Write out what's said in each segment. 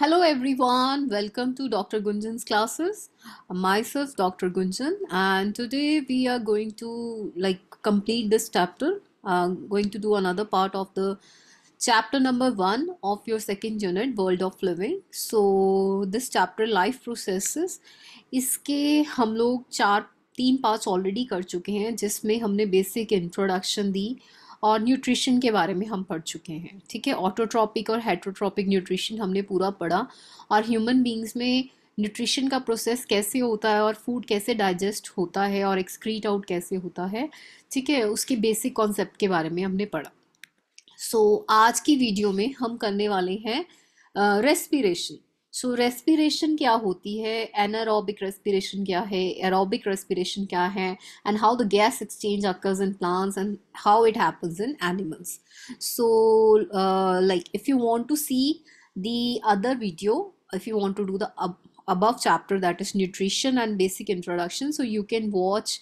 Hello everyone, welcome to Dr. Gunjan's classes. Myself Dr. Gunjan and today we are going to like complete this chapter. Uh, going to do another part of the chapter number one of your second unit world of living. So this chapter life processes. इसके हम लोग चार तीन parts already कर चुके हैं जिसमें हमने बेसिक इंट्रोडक्शन दी uh, और न्यूट्रिशन के बारे में हम पढ़ चुके हैं ठीक है ऑटोट्रॉपिक और हेट्रोट्रॉपिक न्यूट्रिशन हमने पूरा पढ़ा और ह्यूमन बींग्स में न्यूट्रिशन का प्रोसेस कैसे होता है और फूड कैसे डाइजेस्ट होता है और एक्सक्रीट आउट कैसे होता है ठीक है उसके बेसिक कॉन्सेप्ट के बारे में हमने पढ़ा सो so, आज की वीडियो में हम करने वाले हैं रेस्पिरेशन सो रेस्पिरेशन क्या होती है एनारोबिक रेस्पिरेशन क्या है एरोबिक रेस्पिरेशन क्या है and how the gas exchange occurs in plants and how it happens in animals so like if you want to see the other video if you want to do the above chapter that is nutrition and basic introduction so you can watch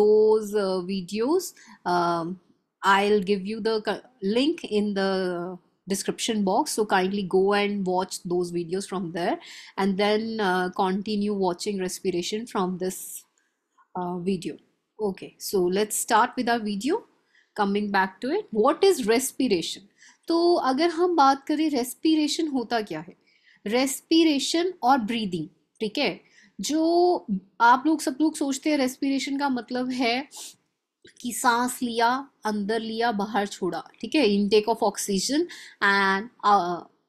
those videos I give you the link in the description box so kindly go and watch those videos from there and then uh, continue watching respiration from this uh, video okay so let's start with our video coming back to it what is respiration तो अगर हम बात करें respiration होता क्या है respiration और breathing ठीक है जो आप लोग सब लोग सोचते हैं रेस्पिरेशन का मतलब है कि सांस लिया अंदर लिया बाहर छोड़ा ठीक है intake of oxygen and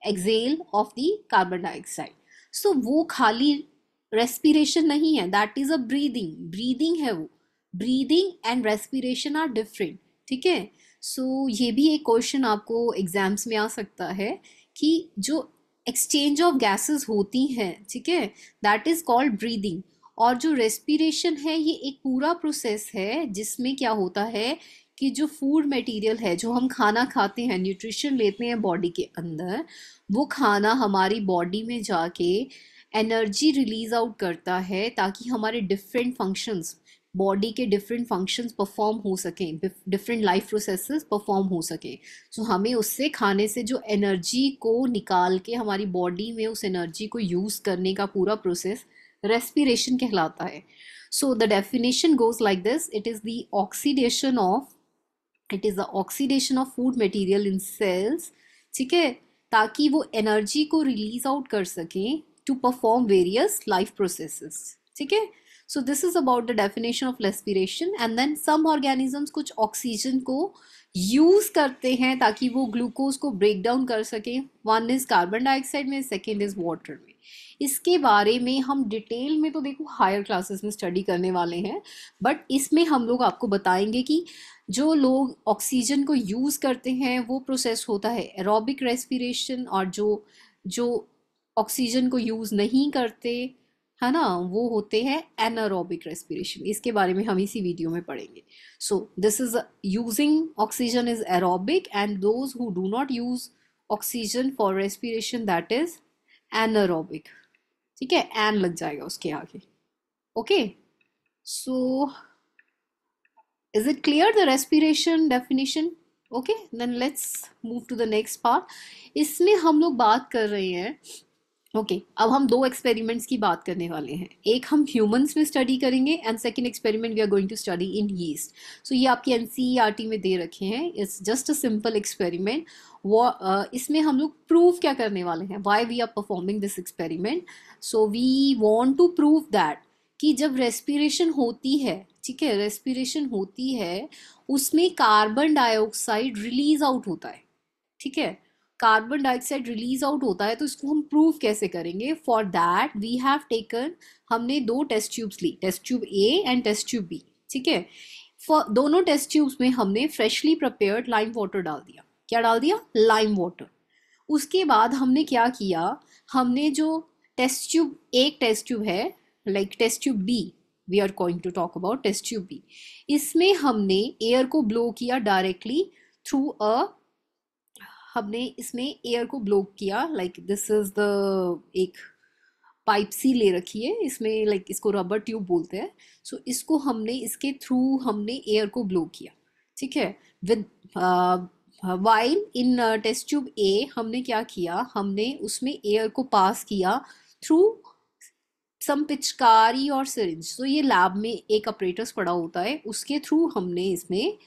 excel of the carbon dioxide so वो खाली रेस्पिरेशन नहीं है that is a breathing breathing है वो breathing and respiration are different ठीक है सो ये भी एक क्वेश्चन आपको एग्जाम्स में आ सकता है कि जो एक्सचेंज ऑफ गैसेस होती हैं ठीक है दैट इज कॉल्ड ब्रीदिंग और जो रेस्पिरेशन है ये एक पूरा प्रोसेस है जिसमें क्या होता है कि जो फूड मटेरियल है जो हम खाना खाते हैं न्यूट्रिशन लेते हैं बॉडी के अंदर वो खाना हमारी बॉडी में जाके एनर्जी रिलीज़ आउट करता है ताकि हमारे डिफरेंट फंक्शंस बॉडी के डिफरेंट फंक्शंस परफॉर्म हो सकें डिफरेंट लाइफ प्रोसेसेस परफॉर्म हो सकें सो so, हमें उससे खाने से जो एनर्जी को निकाल के हमारी बॉडी में उस एनर्जी को यूज़ करने का पूरा प्रोसेस रेस्पिरेशन कहलाता है so the definition goes like this it is the oxidation of it is the oxidation of food material in cells ठीक है ताकि वो एनर्जी को रिलीज आउट कर सकें to perform various life processes ठीक है so this is about the definition of respiration and then some organisms कुछ ऑक्सीजन को यूज करते हैं ताकि वो ग्लूकोज को ब्रेक डाउन कर सकें वन इज कार्बन डाइऑक्साइड में सेकेंड इज वाटर में इसके बारे में हम डिटेल में तो देखो हायर क्लासेस में स्टडी करने वाले हैं बट इसमें हम लोग आपको बताएंगे कि जो लोग ऑक्सीजन को यूज़ करते हैं वो प्रोसेस होता है एरोबिक रेस्पिरेशन और जो जो ऑक्सीजन को यूज़ नहीं करते है ना वो होते हैं एनारोबिक रेस्पिरेशन इसके बारे में हम इसी वीडियो में पढ़ेंगे so this is using oxygen is aerobic and those who do not use oxygen for respiration that is anaerobic ठीक है एन लग जाएगा उसके आगे okay so is it clear the respiration definition okay then let's move to the next part इसमें हम लोग बात कर रहे हैं ओके okay, अब हम दो एक्सपेरिमेंट्स की बात करने वाले हैं एक हम ह्यूमंस में स्टडी करेंगे and second experiment we are going to study in yeast so ये आपकी एन e में दे रखे हैं it's just a simple experiment वो uh, इसमें हम लोग प्रूव क्या करने वाले हैं why we are performing this experiment so we want to prove that कि जब रेस्पिरेशन होती है ठीक है रेस्पिरेशन होती है उसमें कार्बन डाइऑक्साइड रिलीज आउट होता है ठीक है कार्बन डाइऑक्साइड रिलीज आउट होता है तो इसको हम प्रूव कैसे करेंगे for that we have taken हमने दो टेस्ट ट्यूब्स ली test tube A and test tube B ठीक है दोनों टेस्ट ट्यूब्स में हमने फ्रेशली प्रपेयर्ड लाइम वाटर डाल दिया क्या डाल दिया लाइम वाटर उसके बाद हमने क्या किया हमने जो टेस्ट ट्यूब एक टेस्ट ट्यूब है like test tube B we are going to talk about test tube B इसमें हमने एयर को ब्लो किया डायरेक्टली थ्रू अ हमने इसमें एयर को ब्लॉक किया लाइक दिस इज़ द एक पाइप सी ले रखी है इसमें लाइक इसको रबर ट्यूब बोलते हैं सो so, इसको हमने इसके थ्रू हमने एयर को ब्लो किया ठीक है with while in test tube A हमने क्या किया हमने उसमें एयर को पास किया थ्रू सम पिचकारी और सरिंज तो ये लैब में एक ऑपरेटर्स पड़ा होता है उसके थ्रू हमने इसमें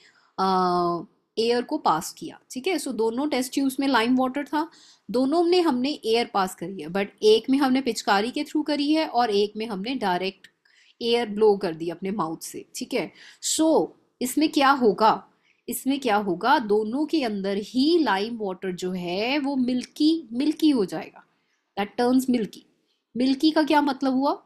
uh, एयर को पास किया ठीक है सो दोनों टेस्ट ट्यूब्स में लाइम वाटर था दोनों में हमने एयर पास करी है बट एक में हमने पिचकारी के थ्रू करी है और एक में हमने डायरेक्ट एयर ब्लो कर दी अपने माउथ से ठीक है सो इसमें क्या होगा इसमें क्या होगा दोनों के अंदर ही लाइम वाटर जो है वो मिल्की मिल्की हो जाएगा दैट टर्न्स मिल्की मिल्की का क्या मतलब हुआ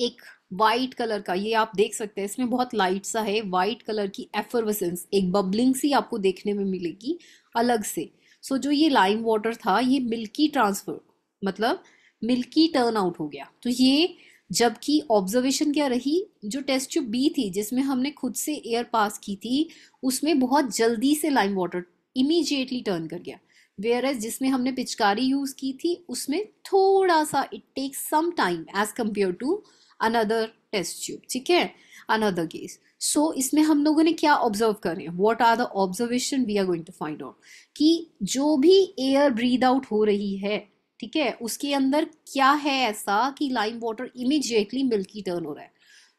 एक वाइट कलर का ये आप देख सकते हैं इसमें बहुत लाइट सा है वाइट कलर की एफरवसेंस एक बबलिंग सी आपको देखने में मिलेगी अलग से सो so, जो ये लाइम वाटर था ये मिल्की ट्रांसफर मतलब मिल्की टर्न आउट हो गया तो ये जबकि ऑब्जर्वेशन क्या रही जो टेस्ट ट्यूब बी थी जिसमें हमने खुद से एयर पास की थी उसमें बहुत जल्दी से लाइम वाटर इमीजिएटली टर्न कर गया वेयर एज जिसमें हमने पिचकारी यूज़ की थी उसमें थोड़ा सा it takes some time as compare to another test tube ठीक है अनदर केस सो इसमें हम लोगों ने क्या ऑब्जर्व करें what are the observation we are going to find out कि जो भी एयर ब्रीद आउट हो रही है ठीक है उसके अंदर क्या है ऐसा कि lime water immediately milky turn हो रहा है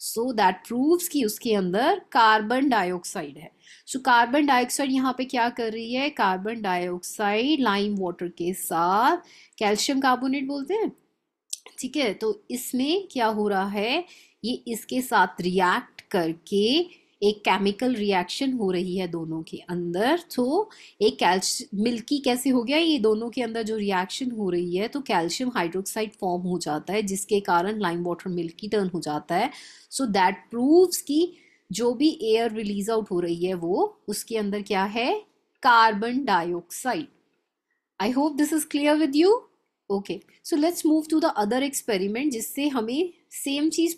सो दैट प्रूव्स कि उसके अंदर कार्बन डाइऑक्साइड है सो कार्बन डाइऑक्साइड यहाँ पे क्या कर रही है कार्बन डाइऑक्साइड लाइम वाटर के साथ कैल्शियम कार्बोनेट बोलते हैं ठीक है तो इसमें क्या हो रहा है ये इसके साथ रिएक्ट करके एक केमिकल रिएक्शन हो रही है दोनों के अंदर तो एक कैल्श मिल्की कैसे हो गया ये दोनों के अंदर जो रिएक्शन हो रही है तो कैल्शियम हाइड्रोक्साइड फॉर्म हो जाता है जिसके कारण लाइम वाटर मिल्की टर्न हो जाता है सो दैट प्रूव्स कि जो भी एयर रिलीज आउट हो रही है वो उसके अंदर क्या है carbon dioxide I hope this is clear with you okay so let's move to the other experiment जिससे हमें सेम चीज़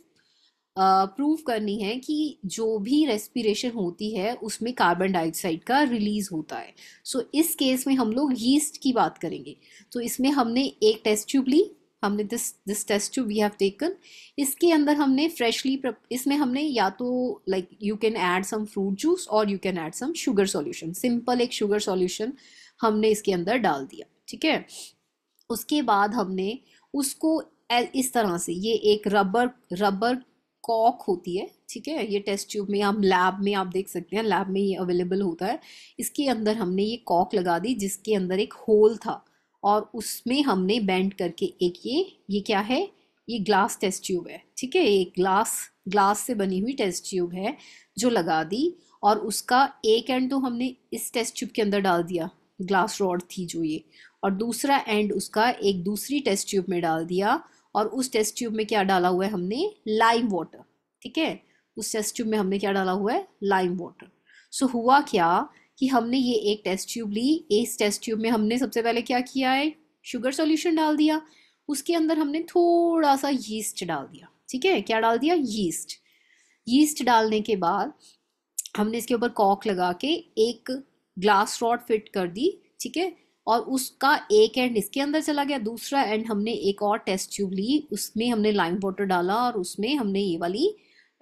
प्रूव करनी है कि जो भी रेस्पिरेशन होती है उसमें कार्बन डाइऑक्साइड का रिलीज़ होता है सो so, इस केस में हम लोग यीस्ट की बात करेंगे तो so, इसमें हमने एक टेस्ट ट्यूब ली हमने this this test tube we have taken इसके अंदर हमने फ्रेशली इसमें हमने या तो like you can add some fruit juice और you can add some sugar solution simple एक शुगर सॉल्यूशन हमने इसके अंदर डाल दिया ठीक है उसके बाद हमने उसको इस तरह से ये एक रबर रबर कॉक होती है ठीक है ये टेस्ट ट्यूब में हम लैब में आप देख सकते हैं लैब में ये अवेलेबल होता है इसके अंदर हमने ये कॉक लगा दी जिसके अंदर एक होल था और उसमें हमने बेंड करके एक ये ये क्या है ये ग्लास टेस्ट ट्यूब है ठीक है एक ग्लास ग्लास से बनी हुई टेस्ट ट्यूब है जो लगा दी और उसका एक एंड तो हमने इस टेस्ट ट्यूब के अंदर डाल दिया ग्लास रॉड थी जो ये और दूसरा एंड उसका एक दूसरी टेस्ट ट्यूब में डाल दिया और उस टेस्ट ट्यूब में क्या डाला हुआ है हमने लाइम वाटर ठीक है उस टेस्ट ट्यूब में हमने क्या डाला हुआ है लाइम वाटर सो हुआ क्या कि हमने ये एक टेस्ट ट्यूब ली इस टेस्ट ट्यूब में हमने सबसे पहले क्या किया है शुगर सॉल्यूशन डाल दिया उसके अंदर हमने थोड़ा सा यीस्ट डाल दिया ठीक है क्या डाल दिया यीस्ट यीस्ट डालने के बाद हमने इसके ऊपर कॉक लगा के एक ग्लास रॉड फिट कर दी ठीक है और उसका एक एंड इसके अंदर चला गया दूसरा एंड हमने एक और टेस्ट ट्यूब ली उसमें हमने लाइम वाटर डाला और उसमें हमने ये वाली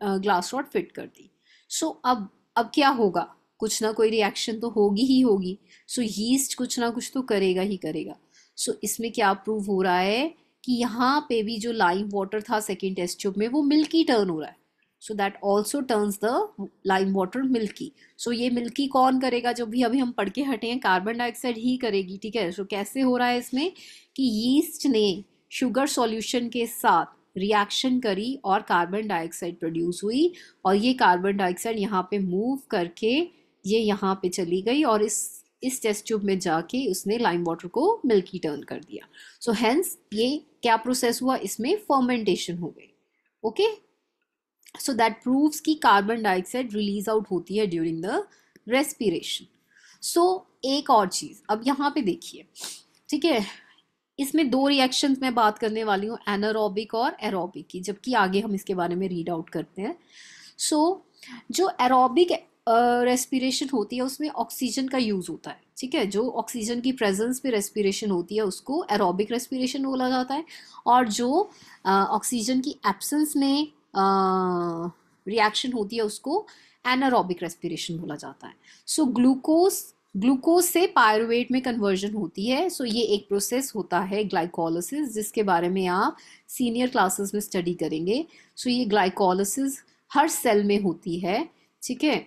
ग्लास रॉड फिट कर दी सो so, अब अब क्या होगा कुछ ना कोई रिएक्शन तो होगी ही होगी सो so, यीस्ट कुछ ना कुछ तो करेगा ही करेगा सो so, इसमें क्या प्रूव हो रहा है कि यहाँ पे भी जो लाइम वाटर था सेकेंड टेस्ट ट्यूब में वो मिल्की टर्न हो रहा है so that also turns the lime water milky so ये मिल्की कौन करेगा जो भी अभी हम पढ़ के हटे हैं कार्बन डाइऑक्साइड ही करेगी ठीक है सो so, कैसे हो रहा है इसमें कि यीस्ट ने शुगर सॉल्यूशन के साथ रिएक्शन करी और कार्बन डाइऑक्साइड प्रोड्यूस हुई और ये कार्बन डाइऑक्साइड यहाँ पे मूव करके ये यहाँ पे चली गई और इस इस टेस्ट ट्यूब में जाके उसने लाइम वाटर को मिल्की टर्न कर दिया सो so, हैंस ये क्या प्रोसेस हुआ इसमें फर्मेंटेशन हो गई okay okay? So that proves की कार्बन डाइऑक्साइड रिलीज आउट होती है ड्यूरिंग द रेस्पिरेशन सो एक और चीज़ अब यहाँ पे देखिए ठीक है इसमें दो रिएक्शन मैं बात करने वाली हूँ एनारोबिक और एरोबिक की जबकि आगे हम इसके बारे में रीड आउट करते हैं सो so, जो एरोबिक रेस्पिरेशन uh, होती है उसमें ऑक्सीजन का यूज़ होता है ठीक है जो ऑक्सीजन की प्रेजेंस पे रेस्पिरेशन होती है उसको एरोबिक रेस्पिरेशन बोला जाता है और जो ऑक्सीजन uh, की एब्सेंस में रिएक्शन होती है उसको एनारोबिक रेस्पिरेशन बोला जाता है सो so, ग्लूकोज ग्लूकोज से पायरोवेट में कन्वर्जन होती है सो so ये एक प्रोसेस होता है ग्लाइकोलोसिस जिसके बारे में आप सीनियर क्लासेस में स्टडी करेंगे सो so ये ग्लाइकोलोसिस हर सेल में होती है ठीक है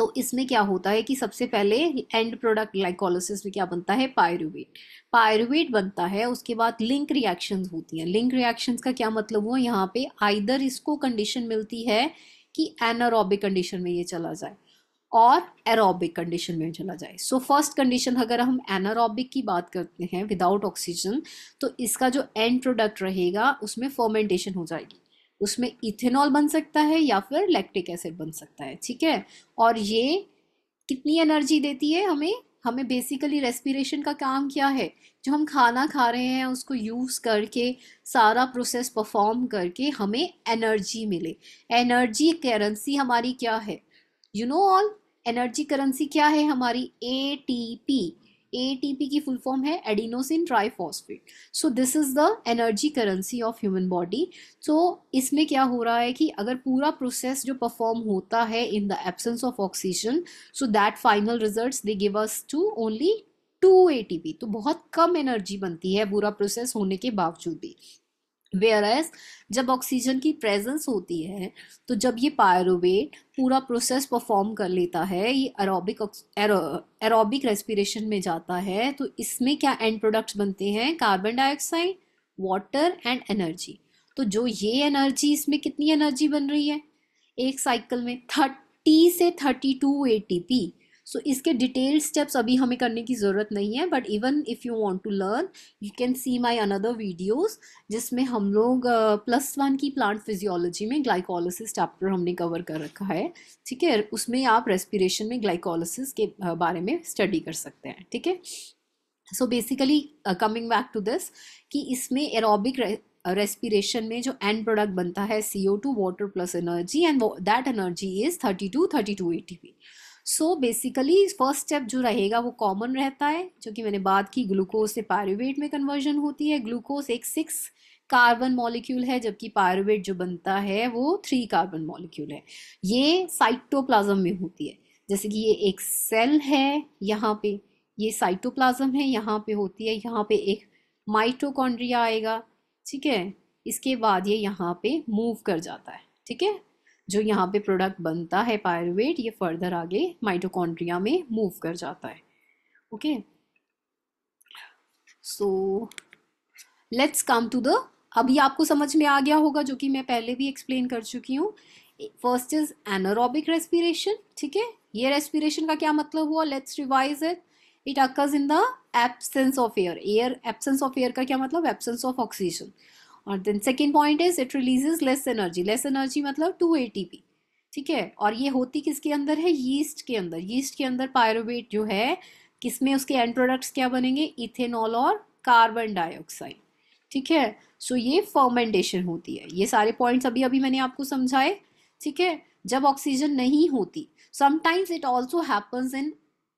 तो इसमें क्या होता है कि सबसे पहले एंड प्रोडक्ट ग्लाइकोलोसिस में क्या बनता है पायरुवेट पायरुवेट बनता है उसके बाद लिंक रिएक्शंस होती हैं लिंक रिएक्शंस का क्या मतलब हुआ यहाँ पे आइदर इसको कंडीशन मिलती है कि एनारोबिक कंडीशन में ये चला जाए और एरोबिक कंडीशन में चला जाए सो फर्स्ट कंडीशन अगर हम एनारोबिक की बात करते हैं विदाउट ऑक्सीजन तो इसका जो एंड प्रोडक्ट रहेगा उसमें फर्मेंटेशन हो जाएगी उसमें इथेनॉल बन सकता है या फिर लैक्टिक एसिड बन सकता है ठीक है और ये कितनी एनर्जी देती है हमें हमें बेसिकली रेस्पिरेशन का काम क्या है जो हम खाना खा रहे हैं उसको यूज़ करके सारा प्रोसेस परफॉर्म करके हमें एनर्जी मिले एनर्जी करेंसी हमारी क्या है you know all energy currency क्या है हमारी ए टी पी ATP की फुल फॉर्म है adenosine triphosphate so this is the energy currency of human body so इसमें क्या हो रहा है कि अगर पूरा प्रोसेस जो परफॉर्म होता है in the absence of oxygen so that final result they give us two only two A तो बहुत कम एनर्जी बनती है पूरा प्रोसेस होने के बावजूद भी वेयरएस जब ऑक्सीजन की प्रेजेंस होती है तो जब ये पायरोवेट पूरा प्रोसेस परफॉर्म कर लेता है ये एरोबिक एरोबिक रेस्पिरेशन में जाता है तो इसमें क्या एंड प्रोडक्ट्स बनते हैं carbon dioxide water and energy तो जो ये एनर्जी इसमें कितनी एनर्जी बन रही है एक साइकिल में थर्टी से thirty two A T P so so, इसके डिटेल्ड स्टेप्स अभी हमें करने की ज़रूरत नहीं है but even if you want to learn you can see my another videos जिसमें हम लोग प्लस वन की प्लांट फिजियोलॉजी में ग्लाइकोलोसिस चैप्टर हमने कवर कर रखा है ठीक है उसमें आप रेस्पिरेशन में ग्लाइकोलोसिस के बारे में स्टडी कर सकते हैं ठीक है so basically coming back to this कि इसमें एरोबिक रेस्पिरेशन में जो एंड प्रोडक्ट बनता है C O two water plus energy and that energy is thirty two thirty two A T P so basically first step जो रहेगा वो कॉमन रहता है जो कि मैंने बात की ग्लूकोज से पायरुवेट में कन्वर्जन होती है ग्लूकोज एक सिक्स कार्बन मॉलिक्यूल है जबकि पायरुवेट जो बनता है वो थ्री कार्बन मॉलिक्यूल है ये साइटोप्लाज्म में होती है जैसे कि ये एक सेल है यहाँ पे ये साइटोप्लाज्म है यहाँ पे होती है यहाँ पे एक माइटोकॉन्ड्रिया आएगा ठीक है इसके बाद ये यहाँ पे मूव कर जाता है ठीक है जो यहाँ पे प्रोडक्ट बनता है पायरुवेट ये फर्दर आगे माइटोकॉन्ड्रिया में मूव कर जाता है okay so let's come to the अभी आपको समझ में आ गया होगा जो कि मैं पहले भी एक्सप्लेन कर चुकी हूँ फर्स्ट इज एनोरॉबिक रेस्पिरेशन ठीक है ये रेस्पिरेशन का क्या मतलब हुआ let's revise it it occurs in the absence of air air absence of air का क्या मतलब एब्सेंस ऑफ ऑक्सीजन और then second point is it releases less energy less energy मतलब टू ए ठीक है और ये होती किसके अंदर है यीस्ट के अंदर यीस्ट के अंदर पायरोवेट जो है किसमें उसके एंड प्रोडक्ट्स क्या बनेंगे इथेनॉल और कार्बन डाइऑक्साइड ठीक है सो so, ये फर्मेंटेशन होती है ये सारे पॉइंट्स अभी अभी मैंने आपको समझाए ठीक है जब ऑक्सीजन नहीं होती sometimes it also happens in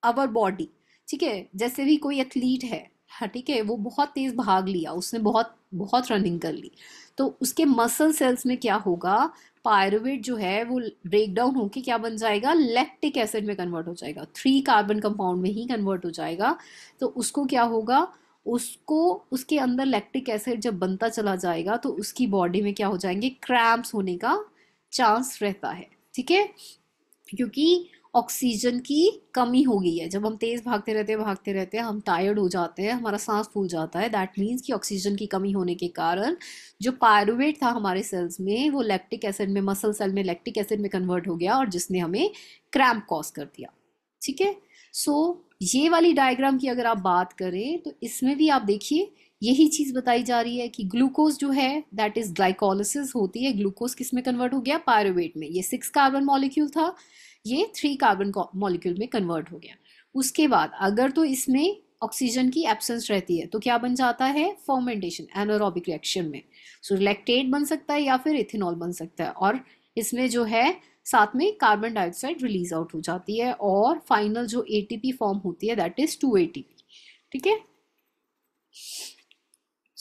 our body ठीक है जैसे भी कोई एथलीट है हाँ, ठीक है वो बहुत तेज़ भाग लिया उसने बहुत बहुत रनिंग कर ली तो उसके मसल सेल्स में क्या होगा पायरुवेट जो है वो ब्रेक डाउन होके क्या बन जाएगा लैक्टिक एसिड में कन्वर्ट हो जाएगा थ्री कार्बन कंपाउंड में ही कन्वर्ट हो जाएगा तो उसको क्या होगा उसको उसके अंदर लैक्टिक एसिड जब बनता चला जाएगा तो उसकी बॉडी में क्या हो जाएंगे क्रैम्प्स होने का चांस रहता है ठीक है क्योंकि ऑक्सीजन की कमी हो गई है जब हम तेज़ भागते रहते भागते रहते हम टायर्ड हो जाते हैं हमारा सांस फूल जाता है दैट मीन्स कि ऑक्सीजन की कमी होने के कारण जो पायरुवेट था हमारे सेल्स में वो लैक्टिक एसिड में मसल सेल में लैक्टिक एसिड में कन्वर्ट हो गया और जिसने हमें क्रैम्प कॉज कर दिया ठीक है सो ये वाली डायग्राम की अगर आप बात करें तो इसमें भी आप देखिए यही चीज़ बताई जा रही है कि ग्लूकोज जो है दैट इज़ ग्लाइकोलिसिस होती है ग्लूकोज किस में कन्वर्ट हो गया पायरुवेट में ये सिक्स कार्बन मॉलिक्यूल था ये थ्री कार्बन मॉलिक्यूल में कन्वर्ट हो गया उसके बाद अगर तो इसमें ऑक्सीजन की एब्सेंस रहती है तो क्या बन जाता है फॉर्मेंटेशन एनोरॉबिक रिएक्शन में सो so, बन सकता है या फिर इथेनॉल बन सकता है और इसमें जो है साथ में कार्बन डाइऑक्साइड रिलीज आउट हो जाती है और फाइनल जो एटीपी फॉर्म होती है दैट इज टू एटीपी ठीक है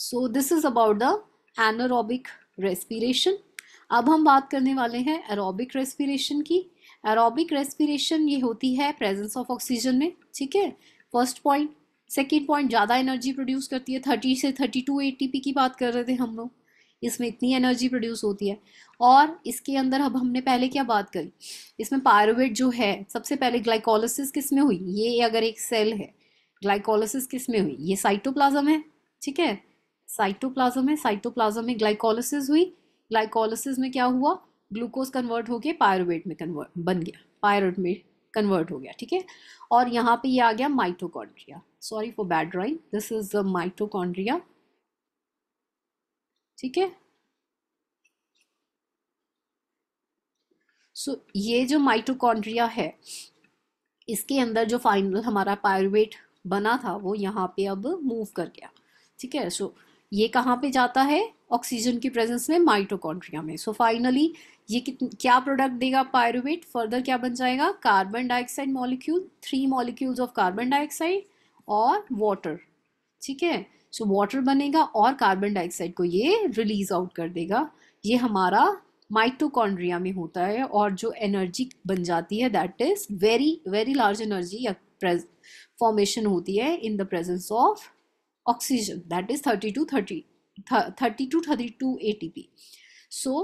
so this is about the anaerobic respiration अब हम बात करने वाले हैं एरोबिक रेस्पिरेशन की एरोबिक रेस्पिरेशन ये होती है प्रेजेंस ऑफ ऑक्सीजन में ठीक है फर्स्ट पॉइंट सेकेंड पॉइंट ज़्यादा एनर्जी प्रोड्यूस करती है थर्टी से थर्टी टू एटीपी की बात कर रहे थे हम लोग इसमें इतनी एनर्जी प्रोड्यूस होती है और इसके अंदर अब हमने पहले क्या बात करी इसमें पायरोवेट जो है सबसे पहले ग्लाइकोलोसिस किस में हुई ये अगर एक सेल है ग्लाइकोलिसिस किस में हुई ये साइटोप्लाज्म है ठीक है साइटोप्लाज्म है साइटोप्लाज्म में ग्लाइकोलोसिस हुई ग्लाइकोलोसिस में क्या हुआ ग्लूकोज कन्वर्ट हो गया पायरोवेट में कन्वर्ट बन गया पायरोट में कन्वर्ट हो गया ठीक है और यहाँ पे ये आ गया mitochondria sorry for bad drawing this is the mitochondria ठीक है सो ये जो माइटोकॉन्ड्रिया है इसके अंदर जो फाइनल हमारा पायरुवेट बना था वो यहाँ पे अब मूव कर गया ठीक है सो ये कहाँ पे जाता है ऑक्सीजन की प्रेजेंस में माइटोकॉन्ड्रिया में सो फाइनली ये क्या प्रोडक्ट देगा पायरुवेट फर्दर क्या बन जाएगा carbon dioxide molecule three molecules of carbon dioxide और वाटर ठीक है सो वाटर बनेगा और कार्बन डाइऑक्साइड को ये रिलीज आउट कर देगा ये हमारा माइटोकॉन्ड्रिया में होता है और जो एनर्जी बन जाती है that is very very large energy या फॉर्मेशन होती है in the presence of oxygen that is thirty two thirty thirty two thirty two A T P so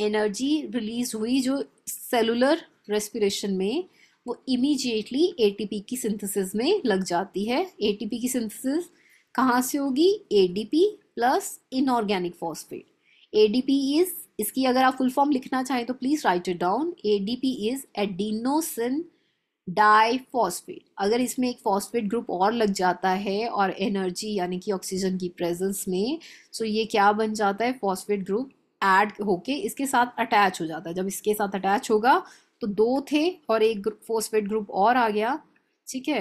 energy release हुई जो सेलुलर रेस्पिरेशन में वो इमीजिएटली एटीपी की synthesis में लग जाती है एटीपी की सिंथेसिस कहाँ से होगी ADP plus inorganic phosphate ADP is इसकी अगर आप फुल फॉर्म लिखना चाहें तो please write it down ADP is adenosine diphosphate अगर इसमें एक फॉस्फेट ग्रुप और लग जाता है और एनर्जी यानी कि ऑक्सीजन की प्रेजेंस में सो तो ये क्या बन जाता है फॉस्फेट ग्रुप ऐड होके इसके साथ अटैच हो जाता है जब इसके साथ अटैच होगा तो दो थे और एक फॉस्फेट ग्रुप और आ गया ठीक है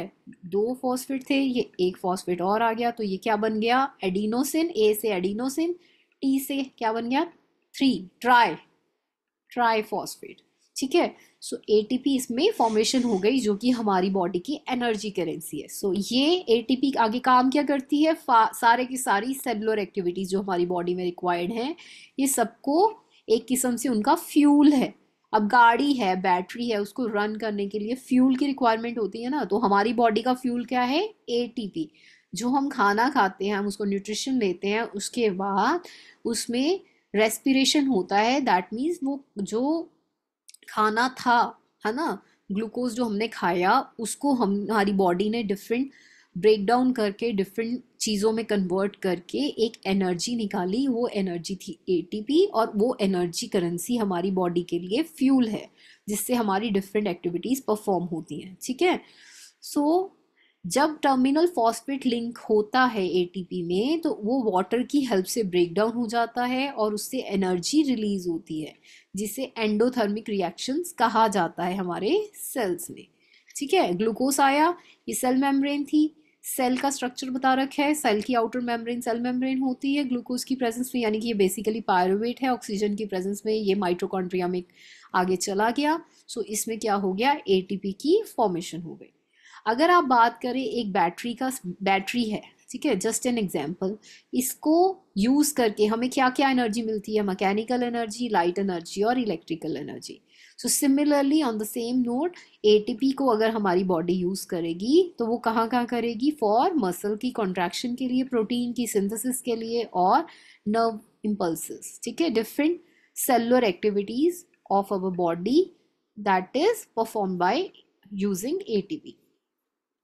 दो फॉस्फेट थे ये एक फॉस्फेट और आ गया तो ये क्या बन गया एडिनोसिन ए से एडिनोसिन टी से क्या बन गया थ्री ट्राई ट्राई फॉस्फेट ठीक है सो ए इसमें फॉर्मेशन हो गई जो कि हमारी बॉडी की एनर्जी करेंसी है सो so, ये ए आगे काम क्या करती है सारे की सारी सेलुलर एक्टिविटीज़ जो हमारी बॉडी में रिक्वायर्ड हैं ये सबको एक किस्म से उनका फ्यूल है अब गाड़ी है बैटरी है उसको रन करने के लिए फ्यूल की रिक्वायरमेंट होती है ना तो हमारी बॉडी का फ्यूल क्या है ए जो हम खाना खाते हैं हम उसको न्यूट्रिशन लेते हैं उसके बाद उसमें रेस्पिरेशन होता है दैट मीन्स वो जो खाना था है ना ग्लूकोज जो हमने खाया उसको हम हमारी बॉडी ने डिफरेंट ब्रेक डाउन करके डिफरेंट चीज़ों में कन्वर्ट करके एक एनर्जी निकाली वो एनर्जी थी एटीपी और वो एनर्जी करेंसी हमारी बॉडी के लिए फ्यूल है जिससे हमारी डिफरेंट एक्टिविटीज़ परफॉर्म होती हैं ठीक है सो so, जब टर्मिनल फॉस्फेट लिंक होता है एटीपी में तो वो वाटर की हेल्प से ब्रेक डाउन हो जाता है और उससे एनर्जी रिलीज होती है जिसे एंडोथर्मिक रिएक्शंस कहा जाता है हमारे सेल्स में ठीक है ग्लूकोस आया ये सेल मेम्ब्रेन थी सेल का स्ट्रक्चर बता रखा है सेल की आउटर मेम्ब्रेन सेल मेम्ब्रेन होती है ग्लूकोज की प्रेजेंस में यानी कि ये बेसिकली पायरोवेट है ऑक्सीजन की प्रेजेंस में ये माइट्रोकॉन्ड्रिया में आगे चला गया सो so, इसमें क्या हो गया एटीपी की फॉर्मेशन हो गई अगर आप बात करें एक बैटरी का बैटरी है ठीक है जस्ट एन एग्जाम्पल इसको यूज़ करके हमें क्या क्या एनर्जी मिलती है मैकेनिकल एनर्जी लाइट एनर्जी और electrical energy so similarly on the same note A को अगर हमारी बॉडी यूज़ करेगी तो वो कहाँ कहाँ करेगी फॉर मसल की कॉन्ट्रैक्शन के लिए प्रोटीन की सिंथेसिस के लिए और नर्व इम्पल्स ठीक है different cellular activities of our body that is perform by using A T P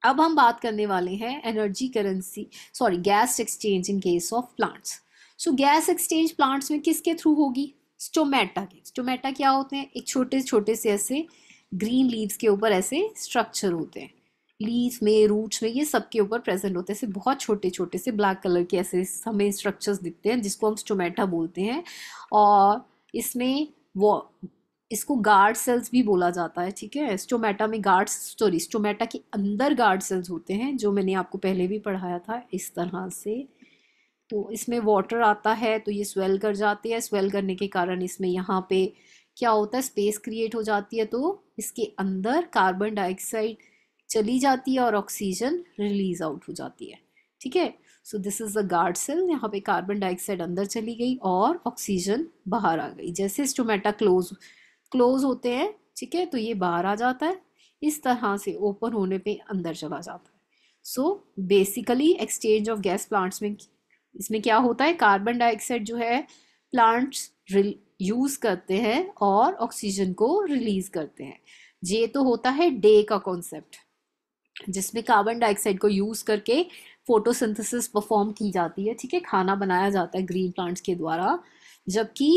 अब हम बात करने वाले हैं energy currency sorry gas exchange in case of plants so gas exchange plants में किसके थ्रू होगी स्टोमेटा के स्टोमेटा क्या होते हैं एक छोटे छोटे से ऐसे ग्रीन लीव्स के ऊपर ऐसे स्ट्रक्चर होते हैं लीव में रूट्स में ये सब के ऊपर प्रेजेंट होते हैं ऐसे बहुत छोटे छोटे से ब्लैक कलर के ऐसे हमें स्ट्रक्चर्स दिखते हैं जिसको हम स्टोमेटा बोलते हैं और इसमें वो इसको गार्ड सेल्स भी बोला जाता है ठीक है स्टोमेटा में गार्ड सॉरी स्टोमेटा के अंदर गार्ड सेल्स होते हैं जो मैंने आपको पहले भी पढ़ाया था इस तरह से तो इसमें वाटर आता है तो ये स्वेल कर जाते हैं स्वेल करने के कारण इसमें यहाँ पे क्या होता है स्पेस क्रिएट हो जाती है तो इसके अंदर कार्बन डाइऑक्साइड चली जाती है और ऑक्सीजन रिलीज आउट हो जाती है ठीक है so this is the guard cell यहाँ पे कार्बन डाइऑक्साइड अंदर चली गई और ऑक्सीजन बाहर आ गई जैसे स्टोमेटा क्लोज क्लोज होते हैं ठीक है तो ये बाहर आ जाता है इस तरह से ओपन होने पे अंदर चला जाता है so basically exchange of gas plants में इसमें क्या होता है कार्बन डाइऑक्साइड जो है प्लांट्स यूज़ करते हैं और ऑक्सीजन को रिलीज़ करते हैं ये तो होता है डे का कॉन्सेप्ट जिसमें कार्बन डाइऑक्साइड को यूज़ करके फोटोसिंथेसिस परफॉर्म की जाती है ठीक है खाना बनाया जाता है ग्रीन प्लांट्स के द्वारा जबकि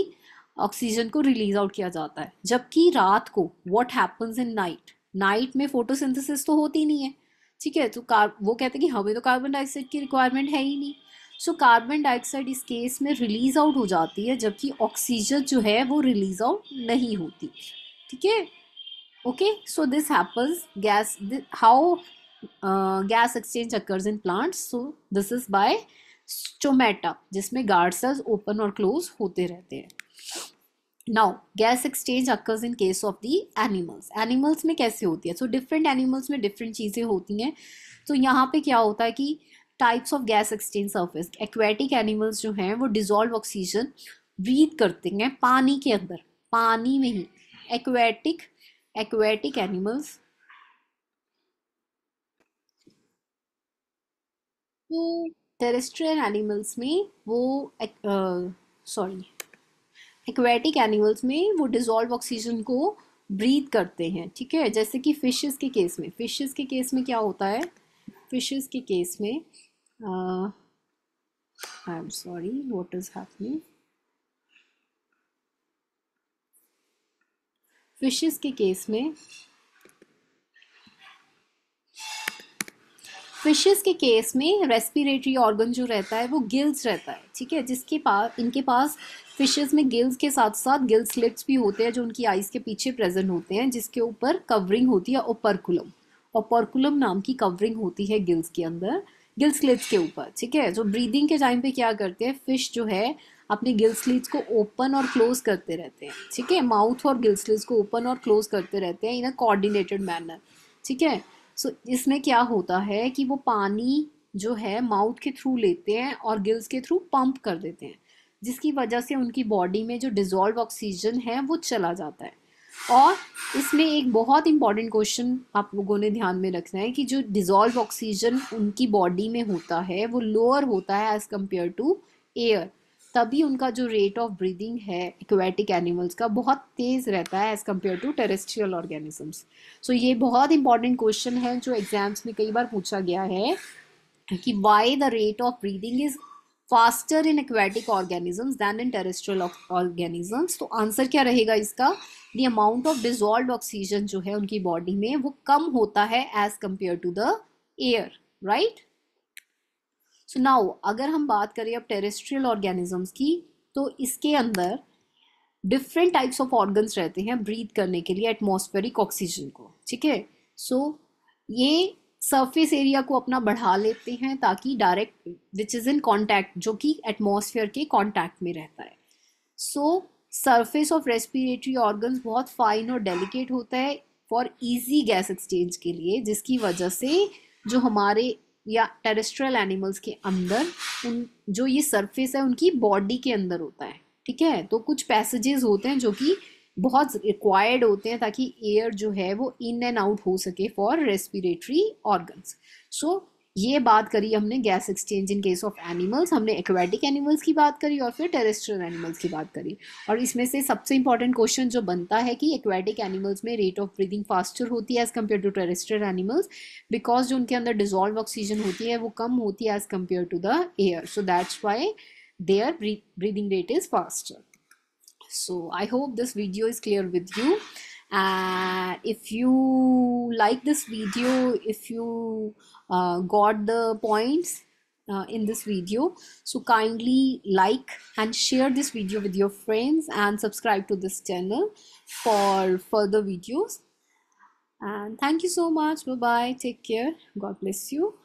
ऑक्सीजन को रिलीज आउट किया जाता है जबकि रात को what happens in night night में फोटोसिंथेसिस तो होती नहीं है ठीक है तो कार वो कहते हैं कि हमें तो कार्बन डाइऑक्साइड की रिक्वायरमेंट है ही नहीं सो कार्बन डाइऑक्साइड इस केस में रिलीज आउट हो जाती है जबकि ऑक्सीजन जो है वो रिलीज आउट नहीं होती ठीक है okay so this happens gas how gas exchange occurs in plants so this is by stomata जिसमें गार्ड सेल्स ओपन और क्लोज होते रहते हैं now gas exchange occurs in case of the animals animals में कैसे होती है सो डिफरेंट एनिमल्स में डिफरेंट चीज़ें होती हैं तो so, यहाँ पे क्या होता है कि types of gas exchange surface aquatic animals जो हैं वो डिजोल्व ऑक्सीजन ब्रीथ करते हैं पानी के अंदर पानी में ही एक्वेटिक एक्वेटिक एनिमल्स तो टेरेस्ट्रियल एनिमल्स में वो सॉरी uh, एक्वेटिक एनिमल्स में वो डिजोल्व ऑक्सीजन को ब्रीथ करते हैं ठीक है जैसे कि फिशेस के केस में फिशेस के केस में क्या होता है फिशेस के केस में I am sorry what is happening fishes के केस में फिशेस के केस में रेस्पिरेटरी ऑर्गन जो रहता है वो गिल्स रहता है ठीक है जिसके पास इनके पास फिशेस में गिल्स के साथ साथ गिल स्लिट्स भी होते हैं जो उनकी आइज के पीछे प्रेजेंट होते हैं जिसके ऊपर कवरिंग होती है ओपरकुलम ओपरकुलम नाम की कवरिंग होती है गिल्स के अंदर गिल स्लिप्स के ऊपर ठीक है जो ब्रीदिंग के टाइम पे क्या करते हैं फिश जो है अपने गिल स्लिप्स को ओपन और क्लोज करते रहते हैं ठीक है माउथ और गिल स्लिप्स को ओपन और क्लोज करते रहते हैं इन अ कोऑर्डिनेटेड मैनर ठीक है सो so, इसमें क्या होता है कि वो पानी जो है माउथ के थ्रू लेते हैं और गिल्स के थ्रू पंप कर देते हैं जिसकी वजह से उनकी बॉडी में जो डिजॉल्व ऑक्सीजन है वो चला जाता है और इसमें एक बहुत इंपॉर्टेंट क्वेश्चन आप लोगों ने ध्यान में रखना है कि जो डिजॉल्व ऑक्सीजन उनकी बॉडी में होता है वो लोअर होता है एज़ कम्पेयर टू एयर तभी उनका जो रेट ऑफ ब्रीदिंग है इक्वेटिक एनिमल्स का बहुत तेज़ रहता है as compare to terrestrial organisms so ये बहुत इंपॉर्टेंट क्वेश्चन है जो एग्जाम्स में कई बार पूछा गया है कि why the rate of breathing is faster in aquatic organisms than in terrestrial organisms तो आंसर क्या रहेगा इसका the amount of dissolve oxygen जो है उनकी बॉडी में वो कम होता है as compare to the air right so so now अगर हम बात करें अब टेरेस्ट्रियल ऑर्गेनिजम्स की तो इसके अंदर डिफरेंट टाइप्स ऑफ ऑर्गन्स रहते हैं ब्रीथ करने के लिए एटमोस्फेरिक ऑक्सीजन को ठीक है सो ये सरफेस एरिया को अपना बढ़ा लेते हैं ताकि direct which is in contact जो कि एटमोसफेयर के कॉन्टैक्ट में रहता है so surface of respiratory organs बहुत फाइन और डेलिकेट होता है फॉर ईजी गैस एक्सचेंज के लिए जिसकी वजह से जो हमारे या टेरेस्ट्रियल एनिमल्स के अंदर उन जो ये सरफेस है उनकी बॉडी के अंदर होता है ठीक है तो कुछ पैसेजेस होते हैं जो कि बहुत रिक्वायर्ड होते हैं ताकि एयर जो है वो इन एंड आउट हो सके फॉर रेस्पिरेटरी ऑर्गन्स सो ये बात करी हमने gas exchange in case of animals हमने एक्वेटिक एनिमल्स की बात करी और फिर टेरेस्ट्रियल एनिमल्स की बात करी और इसमें से सबसे इंपॉर्टेंट क्वेश्चन जो बनता है कि एक्वेटिक एनिमल्स में रेट ऑफ ब्रीदिंग फास्टर होती है as compare to terrestrial animals because जो उनके अंदर डिजॉल्व ऑक्सीजन होती है वो कम होती है as compare to the air so that's why their breathing rate is faster so I hope this video is clear with you and if you like this video if you uh, got the points uh, in this video so kindly like and share this video with your friends and subscribe to this channel for further videos and thank you so much bye bye take care god bless you